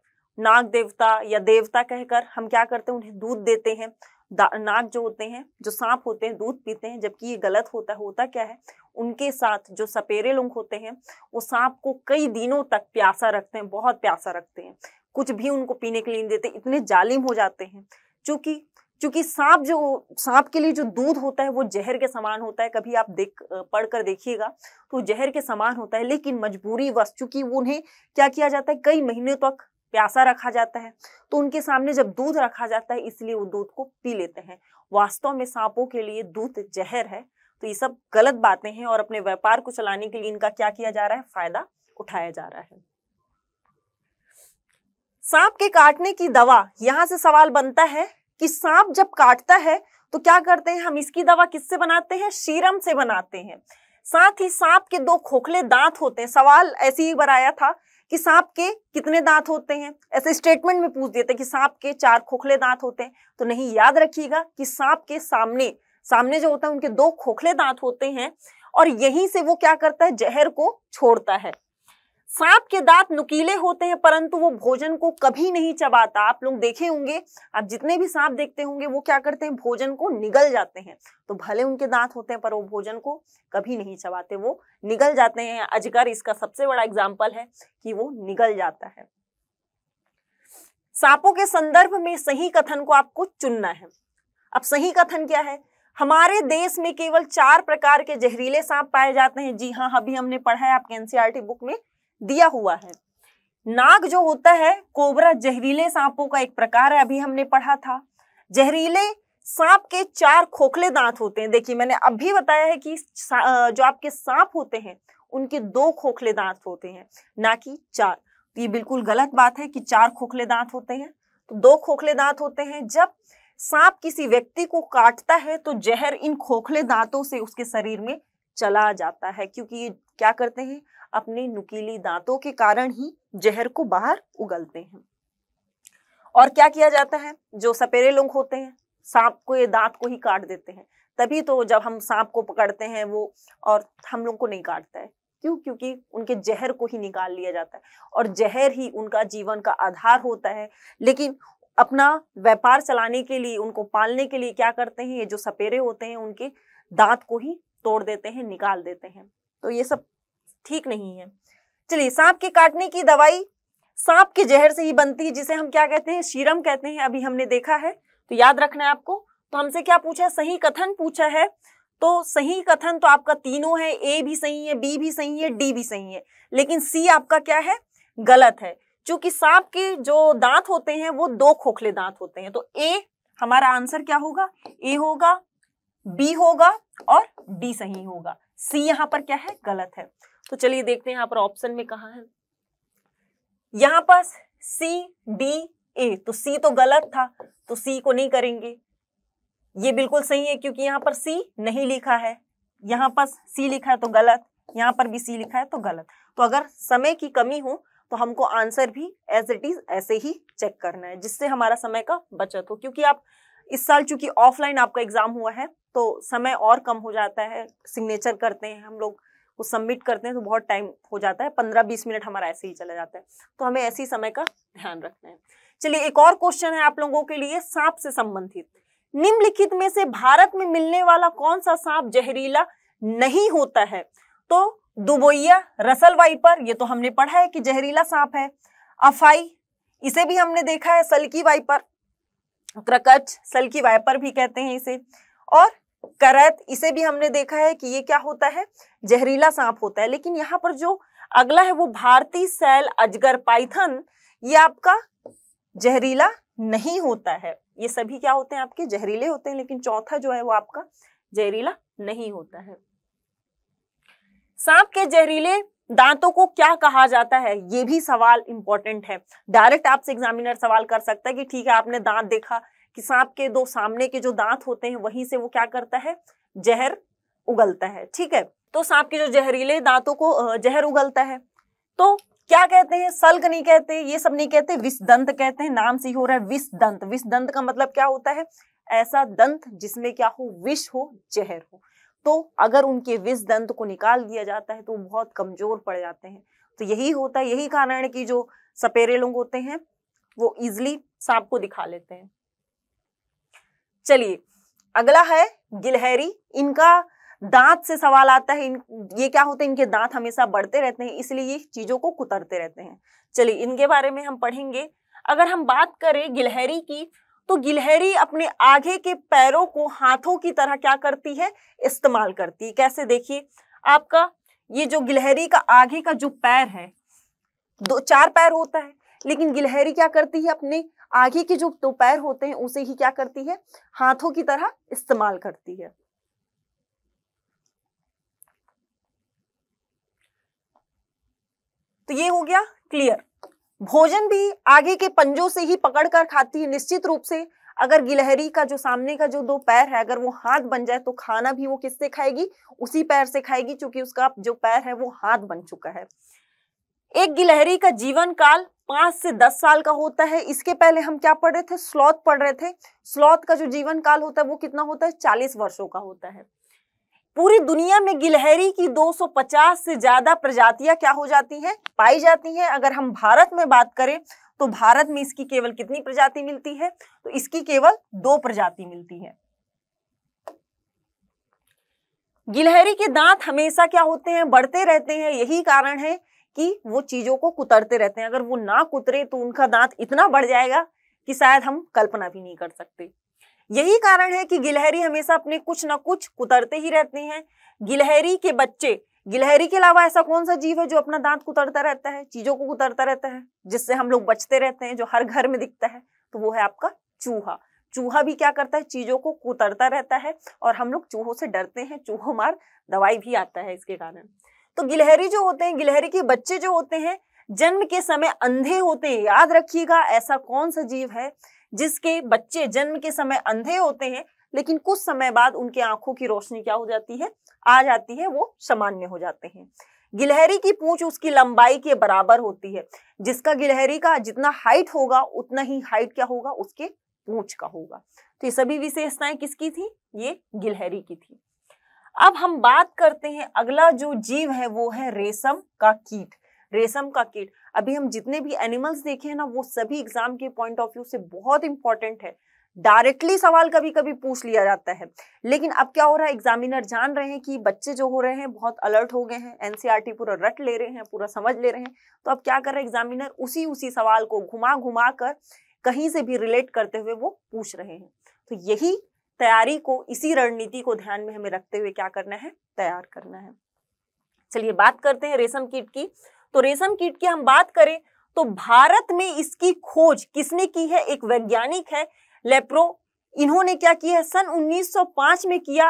नाग देवता या देवता कहकर हम क्या करते हैं उन्हें दूध देते हैं नाग जो होते हैं जो सांप होते हैं दूध पीते हैं जबकि ये गलत होता होता क्या है उनके साथ जो सपेरे लोग होते हैं वो सांप को कई दिनों तक प्यासा रखते हैं बहुत प्यासा रखते हैं कुछ भी उनको पीने के लिए नहीं देते इतने जालिम हो जाते हैं चूंकि क्योंकि सांप जो सांप के लिए जो दूध होता है वो जहर के समान होता है कभी आप देख पढ़कर देखिएगा तो जहर के समान होता है लेकिन मजबूरी वश चूंकि उन्हें क्या किया जाता है कई महीने तक प्यासा रखा जाता है तो उनके सामने जब दूध रखा जाता है इसलिए वो दूध को पी लेते हैं वास्तव में सांपों के लिए दूध जहर है तो ये सब गलत बातें हैं और अपने व्यापार को चलाने के लिए इनका क्या किया जा रहा है फायदा उठाया जा रहा है सांप के काटने की दवा यहां से सवाल बनता है कि सांप जब काटता है तो क्या करते हैं हम इसकी दवा किससे बनाते हैं शीरम से बनाते हैं साथ ही सांप के दो खोखले दांत होते हैं सवाल ऐसे ही बनाया था कि सांप के कितने दांत होते हैं ऐसे स्टेटमेंट में पूछ देते हैं कि सांप के चार खोखले दांत होते हैं तो नहीं याद रखिएगा कि सांप के सामने सामने जो होता है उनके दो खोखले दांत होते हैं और यहीं से वो क्या करता है जहर को छोड़ता है सांप के दांत नुकीले होते हैं परंतु वो भोजन को कभी नहीं चबाता आप लोग देखे होंगे आप जितने भी सांप देखते होंगे वो क्या करते हैं भोजन को निगल जाते हैं तो भले उनके दांत होते हैं पर वो भोजन को कभी नहीं चबाते वो निगल जाते हैं अजगर इसका सबसे बड़ा एग्जाम्पल है कि वो निगल जाता है सांपों के संदर्भ में सही कथन को आपको चुनना है अब सही कथन क्या है हमारे देश में केवल चार प्रकार के जहरीले सांप पाए जाते हैं जी हाँ अभी हमने पढ़ा है आपके एनसीआरटी बुक में दिया हुआ है नाग जो होता है कोबरा जहरीले सांपों का एक प्रकार है अभी हमने पढ़ा था जहरीले सांप के चार खोखले दांत होते हैं देखिए मैंने अभी बताया है कि जो आपके सांप होते हैं उनके दो खोखले दांत होते हैं ना कि चार तो ये बिल्कुल गलत बात है कि चार खोखले दांत होते हैं तो दो खोखले दांत होते हैं जब सांप किसी व्यक्ति को काटता है तो जहर इन खोखले दांतों से उसके शरीर में चला जाता है क्योंकि ये क्या करते हैं अपने नुकीली दांतों के कारण ही जहर को बाहर उगलते हैं और क्या किया जाता है जो सपेरे लोग होते हैं सांप को ये दांत को ही काट देते हैं तभी तो जब हम सांप को पकड़ते हैं वो और हम लोग को नहीं काटता है क्यों क्योंकि उनके जहर को ही निकाल लिया जाता है और जहर ही उनका जीवन का आधार होता है लेकिन अपना व्यापार चलाने के लिए उनको पालने के लिए क्या करते हैं ये जो सपेरे होते हैं उनके दांत को ही तोड़ देते हैं निकाल देते हैं तो ये सब ठीक नहीं है चलिए सांप के काटने की दवाई सांप के जहर से ही बनती है जिसे हम क्या कहते हैं शीरम कहते हैं अभी हमने देखा है तो याद रखना है आपको तो हमसे क्या पूछा है सही कथन पूछा है तो सही कथन तो आपका तीनों है ए भी सही है बी भी सही है डी भी सही है लेकिन सी आपका क्या है गलत है क्योंकि सांप के जो दांत होते हैं वो दो खोखले दांत होते हैं तो ए हमारा आंसर क्या होगा ए होगा बी होगा और डी सही होगा सी यहाँ पर क्या है गलत है तो चलिए देखते हैं यहाँ पर ऑप्शन में कहा है यहां पास सी डी ए तो सी तो गलत था तो सी को नहीं करेंगे ये बिल्कुल सही है क्योंकि यहाँ पर सी नहीं लिखा है यहाँ पर सी लिखा है तो गलत यहाँ पर भी सी लिखा है तो गलत तो अगर समय की कमी हो तो हमको आंसर भी एज इट इज ऐसे ही चेक करना है जिससे हमारा समय का बचत हो क्योंकि आप इस साल चूंकि ऑफलाइन आपका एग्जाम हुआ है तो समय और कम हो जाता है सिग्नेचर करते हैं हम लोग वो सबमिट करते हैं तो बहुत टाइम हो जाता है पंद्रह बीस मिनट हमारा ऐसे ही चला जाता है तो हमें ऐसे ही समय का ध्यान रखना है चलिए एक और क्वेश्चन है आप लोगों के लिए सांप से संबंधित निम्नलिखित में से भारत में मिलने वाला कौन सा सांप जहरीला नहीं होता है तो दुबोइया रसल वाइपर ये तो हमने पढ़ा है कि जहरीला सांप है अफाई इसे भी हमने देखा है सल्की वाइपर क्रकच सल्की वाइपर भी कहते हैं इसे और करत इसे भी हमने देखा है कि ये क्या होता है जहरीला सांप होता है लेकिन यहाँ पर जो अगला है वो भारतीय सैल अजगर पाइथन ये आपका जहरीला नहीं होता है ये सभी क्या होते हैं आपके जहरीले होते हैं लेकिन चौथा जो है वो आपका जहरीला नहीं होता है सांप के जहरीले दांतों को क्या कहा जाता है ये भी सवाल इंपॉर्टेंट है डायरेक्ट आपसे एग्जामिनर सवाल कर सकता है कि ठीक है आपने दांत देखा कि सांप के दो सामने के जो दांत होते हैं वहीं से वो क्या करता है जहर उगलता है ठीक है तो सांप के जो जहरीले दांतों को जहर उगलता है तो क्या कहते हैं सल्क नहीं कहते ये सब नहीं कहते विष दंत कहते हैं नाम से ही हो रहा है विष दंत विष दंत का मतलब क्या होता है ऐसा दंत जिसमें क्या हो विष हो जहर हो तो अगर उनके विष दंत को निकाल दिया जाता है तो वो बहुत कमजोर पड़ जाते हैं तो यही होता है यही कारण है कि जो सपेरे लोग होते हैं वो इजिली सांप को दिखा लेते हैं चलिए अगला है गिलहरी इनका दांत से सवाल आता है इन ये क्या होते हैं इनके दांत हमेशा बढ़ते रहते हैं इसलिए ये चीजों को कुतरते रहते हैं चलिए इनके बारे में हम पढ़ेंगे अगर हम बात करें गिलहरी की तो गिलहरी अपने आगे के पैरों को हाथों की तरह क्या करती है इस्तेमाल करती है कैसे देखिए आपका ये जो गिलहरी का आगे का जो पैर है दो चार पैर होता है लेकिन गिलहरी क्या करती है अपने आगे के जो दो पैर होते हैं उसे ही क्या करती है हाथों की तरह इस्तेमाल करती है तो ये हो गया क्लियर भोजन भी आगे के पंजों से ही पकड़कर खाती है निश्चित रूप से अगर गिलहरी का जो सामने का जो दो पैर है अगर वो हाथ बन जाए तो खाना भी वो किससे खाएगी उसी पैर से खाएगी क्योंकि उसका जो पैर है वो हाथ बन चुका है एक गिलहरी का जीवन काल पांच से दस साल का होता है इसके पहले हम क्या पढ़ रहे थे स्लॉथ पढ़ रहे थे स्लॉथ का जो जीवन काल होता है वो कितना होता है चालीस वर्षों का होता है पूरी दुनिया में गिलहरी की 250 से ज्यादा प्रजातियां क्या हो जाती हैं पाई जाती हैं अगर हम भारत में बात करें तो भारत में इसकी केवल कितनी प्रजाति मिलती है तो इसकी केवल दो प्रजाति मिलती है गिलहरी के दांत हमेशा क्या होते हैं बढ़ते रहते हैं यही कारण है कि वो चीजों को कुतरते रहते हैं अगर वो ना कुतरे तो उनका दांत इतना बढ़ जाएगा कि शायद हम कल्पना भी नहीं कर सकते यही कारण है कि गिलहरी हमेशा अपने कुछ ना कुछ कुतरते ही रहते हैं गिलहरी के बच्चे गिलहरी के अलावा ऐसा कौन सा जीव है जो अपना दांत कुतरता रहता है चीजों को कुतरता रहता है जिससे हम लोग बचते रहते हैं जो हर घर में दिखता है तो वो है आपका चूहा चूहा भी क्या करता है चीजों को कुतरता रहता है और हम लोग चूहों से डरते हैं चूहो मार दवाई भी आता है इसके कारण तो गिलहरी जो होते हैं गिलहरी के बच्चे जो होते हैं जन्म के समय अंधे होते हैं याद रखिएगा ऐसा कौन सा जीव है जिसके बच्चे जन्म के समय अंधे होते हैं लेकिन कुछ समय बाद उनके आंखों की रोशनी क्या हो जाती है आ जाती है वो सामान्य हो जाते हैं गिलहरी की पूंछ उसकी लंबाई के बराबर होती है जिसका गिलहरी का जितना हाइट होगा उतना ही हाइट क्या होगा उसके पूंछ का होगा तो ये सभी विशेषताएं किसकी थी ये गिलहरी की थी अब हम बात करते हैं अगला जो जीव है वो है रेशम का कीट रेशम का कीट अभी हम जितने भी एनिमल्स देखे हैं ना वो सभी एग्जाम के पॉइंट ऑफ व्यू से बहुत इंपॉर्टेंट है डायरेक्टली सवाल कभी कभी पूछ लिया जाता है लेकिन अब क्या हो रहा है एग्जामिनर जान रहे हैं कि बच्चे जो हो रहे हैं बहुत अलर्ट हो गए हैं एनसीईआरटी पूरा रट ले रहे हैं पूरा समझ ले रहे हैं तो अब क्या कर रहे हैं एग्जामिनर उसी उसी सवाल को घुमा घुमा कर कहीं से भी रिलेट करते हुए वो पूछ रहे हैं तो यही तैयारी को इसी रणनीति को ध्यान में हमें रखते हुए क्या करना है तैयार करना है चलिए बात करते हैं रेशम कीट की तो रेशम कीट की हम बात करें तो भारत में इसकी खोज किसने की है एक वैज्ञानिक है लेप्रो इन्होंने क्या किया है सन 1905 में किया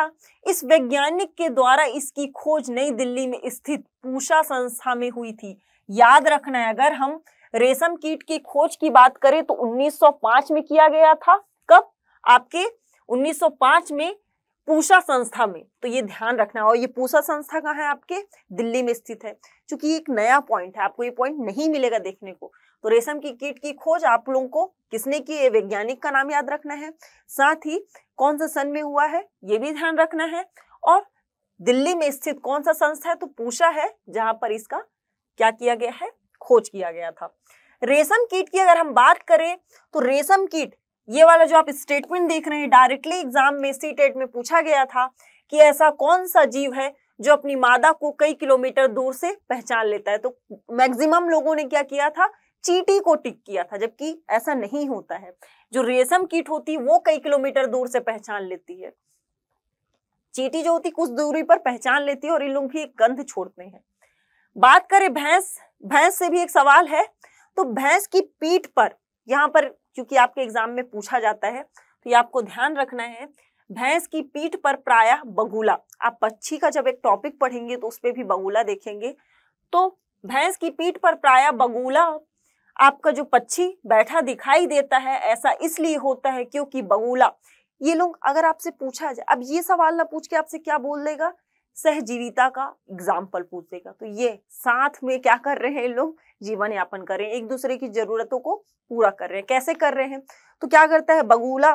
इस वैज्ञानिक के द्वारा इसकी खोज नई दिल्ली में स्थित पूषा संस्था में हुई थी याद रखना है अगर हम रेशम कीट की खोज की बात करें तो 1905 में किया गया था कब आपके 1905 में पूषा संस्था में तो ये ध्यान रखना और ये पूषा संस्था कहाँ है आपके दिल्ली में स्थित है क्योंकि एक नया पॉइंट है आपको ये पॉइंट नहीं मिलेगा देखने को तो रेशम की कीट की खोज आप लोगों को किसने की वैज्ञानिक का नाम याद रखना है साथ ही कौन सा सन में हुआ है ये भी ध्यान रखना है और दिल्ली में स्थित कौन सा संस्था है तो पूषा है जहां पर इसका क्या किया गया है खोज किया गया था रेशम कीट की अगर हम बात करें तो रेशम कीट ये वाला जो आप स्टेटमेंट देख रहे हैं डायरेक्टली एग्जाम में सी टेट e में पूछा गया था कि ऐसा कौन सा जीव है जो अपनी मादा को कई किलोमीटर दूर से पहचान लेता है तो मैक्सिमम लोगों ने क्या किया था चीटी को टिक किया था जबकि ऐसा नहीं होता है जो रेशम कीट होती है वो कई किलोमीटर दूर से पहचान लेती है चीटी जो होती कुछ दूरी पर पहचान लेती है और इन लोग भी एक गंध छोड़ते हैं बात करें भैंस भैंस से भी एक सवाल है तो भैंस की पीठ पर यहाँ पर क्योंकि आपके एग्जाम में पूछा जाता है तो ये आपको ध्यान रखना है भैंस की पीठ पर प्रायः बगुला आप पक्षी का जब एक टॉपिक पढ़ेंगे तो उसमें भी बगुला देखेंगे तो भैंस की पीठ पर प्रायः बगुला आपका जो पक्षी बैठा दिखाई देता है ऐसा इसलिए होता है क्योंकि बगुला ये लोग अगर आपसे पूछा जाए अब ये सवाल ना पूछ के आपसे क्या बोल देगा सहजीविता का एग्जाम्पल पूछेगा तो ये साथ में क्या कर रहे हैं लोग जीवन यापन कर रहे हैं एक दूसरे की जरूरतों को पूरा कर रहे हैं कैसे कर रहे हैं तो क्या करता है बगुला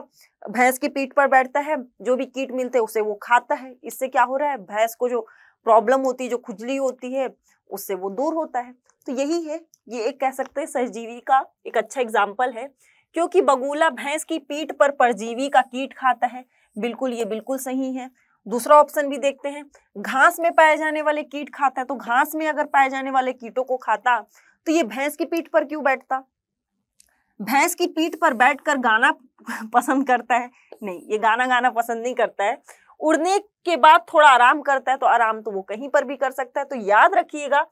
भैंस की पीठ पर बैठता है जो भी कीट मिलते हैं उसे वो खाता है इससे क्या हो रहा है भैंस को जो प्रॉब्लम होती है जो खुजली होती है उससे वो दूर होता है तो यही है ये एक कह सकते हैं सहजीवी का एक अच्छा एग्जाम्पल है क्योंकि बगुला भैंस की पीठ पर परजीवी का कीट खाता है बिल्कुल ये बिल्कुल सही है दूसरा ऑप्शन भी देखते हैं घास में पाए जाने वाले कीट खाता है तो घास में अगर पाए जाने वाले कीटों को खाता तो ये भैंस की पीठ पर क्यों बैठता भैंस की पीठ पर बैठकर गाना पसंद करता है नहीं ये गाना गाना पसंद नहीं करता है उड़ने के बाद थोड़ा आराम करता है तो आराम तो वो कहीं पर भी कर सकता है तो याद रखिएगा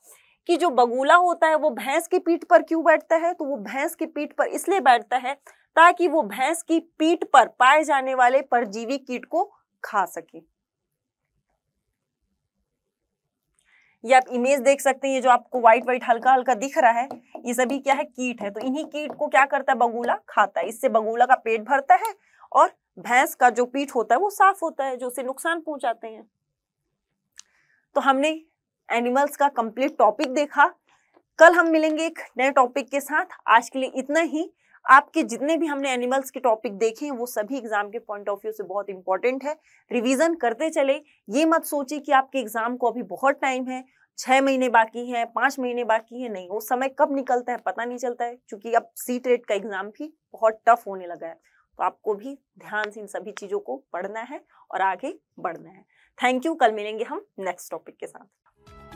कि जो बगुला होता है वो भैंस की पीठ पर क्यों बैठता है तो वो भैंस की पीठ पर इसलिए बैठता है ताकि वो भैंस की पीठ पर पाए जाने वाले परजीवी कीट को खा सके ये आप इमेज देख सकते हैं ये जो आपको व्हाइट व्हाइट हल्का हल्का दिख रहा है ये सभी क्या है कीट है तो इन्हीं कीट को क्या करता है बगुला खाता है इससे बगुला का पेट भरता है और भैंस का जो पीठ होता है वो साफ होता है जो उसे नुकसान पहुंचाते हैं तो हमने एनिमल्स का कंप्लीट टॉपिक देखा कल हम मिलेंगे एक नए टॉपिक के साथ आज के लिए इतना ही आपके जितने भी हमने एनिमल्स के टॉपिक देखे हैं वो सभी एग्जाम के पॉइंट ऑफ व्यू से बहुत इंपॉर्टेंट है रिवीजन करते चले ये मत सोचे कि आपके एग्जाम को अभी बहुत टाइम है छह महीने बाकी है पांच महीने बाकी है नहीं वो समय कब निकलता है पता नहीं चलता है क्योंकि अब सी ट्रेड का एग्जाम भी बहुत टफ होने लगा है तो आपको भी ध्यान से इन सभी चीज़ों को पढ़ना है और आगे बढ़ना है थैंक यू कल मिलेंगे हम नेक्स्ट टॉपिक के साथ